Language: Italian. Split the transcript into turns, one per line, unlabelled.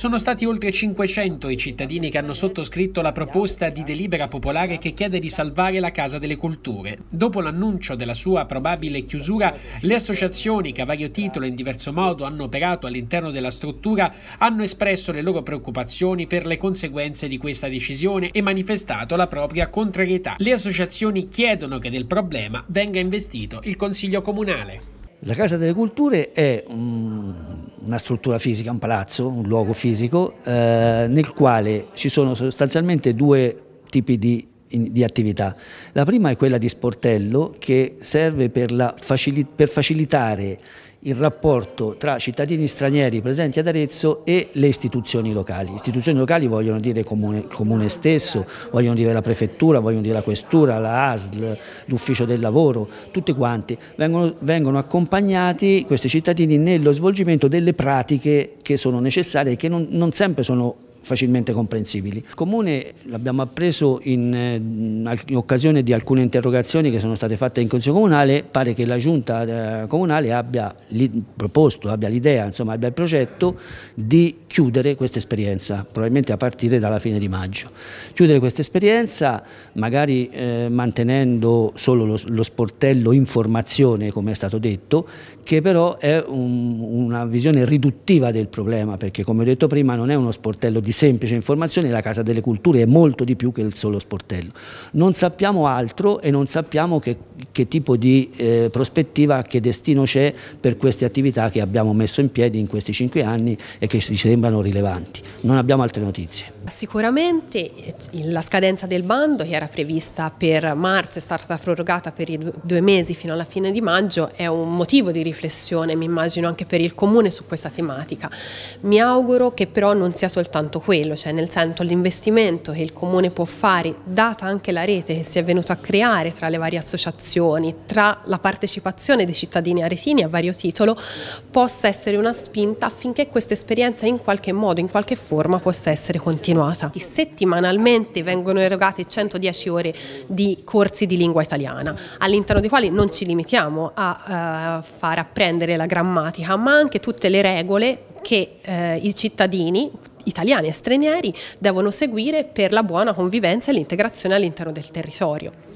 Sono stati oltre 500 i cittadini che hanno sottoscritto la proposta di delibera popolare che chiede di salvare la Casa delle Culture. Dopo l'annuncio della sua probabile chiusura, le associazioni che a vario titolo e in diverso modo hanno operato all'interno della struttura hanno espresso le loro preoccupazioni per le conseguenze di questa decisione e manifestato la propria contrarietà. Le associazioni chiedono che del problema venga investito il Consiglio Comunale.
La Casa delle Culture è un una struttura fisica, un palazzo, un luogo fisico, eh, nel quale ci sono sostanzialmente due tipi di in, di attività. La prima è quella di sportello che serve per, la, facili, per facilitare il rapporto tra cittadini stranieri presenti ad Arezzo e le istituzioni locali. Istituzioni locali vogliono dire comune, comune stesso, vogliono dire la prefettura, vogliono dire la questura, la ASL, l'ufficio del lavoro, tutti quanti. Vengono, vengono accompagnati questi cittadini nello svolgimento delle pratiche che sono necessarie e che non, non sempre sono facilmente comprensibili. Il Comune l'abbiamo appreso in, eh, in, occasione di alcune interrogazioni che sono state fatte in Consiglio Comunale, pare che la Giunta eh, Comunale abbia proposto, abbia l'idea, insomma abbia il progetto di chiudere questa esperienza, probabilmente a partire dalla fine di maggio. Chiudere questa esperienza magari eh, mantenendo solo lo, lo, sportello informazione, come è stato detto, che però è un, una visione riduttiva del problema, perché come ho detto prima non è uno sportello di di semplice informazione la Casa delle Culture è molto di più che il solo sportello. Non sappiamo altro e non sappiamo che che tipo di eh, prospettiva, che destino c'è per queste attività che abbiamo messo in piedi in questi cinque anni e che ci sembrano rilevanti. Non abbiamo altre notizie.
Sicuramente eh, la scadenza del bando che era prevista per marzo è stata prorogata per i due mesi fino alla fine di maggio è un motivo di riflessione mi immagino anche per il comune su questa tematica. Mi auguro che però non sia soltanto quello, cioè nel senso l'investimento che il comune può fare data anche la rete che si è venuta a creare tra le varie associazioni istituzioni, tra la partecipazione dei cittadini aretini a vario titolo, possa essere una spinta affinché questa esperienza in qualche modo, in qualche forma possa essere continuata. Settimanalmente vengono erogate 110 ore di corsi di lingua italiana, all'interno dei quali non ci limitiamo a uh, far apprendere la grammatica, ma anche tutte le regole che eh, i cittadini italiani e stranieri devono seguire per la buona convivenza e l'integrazione all'interno del territorio.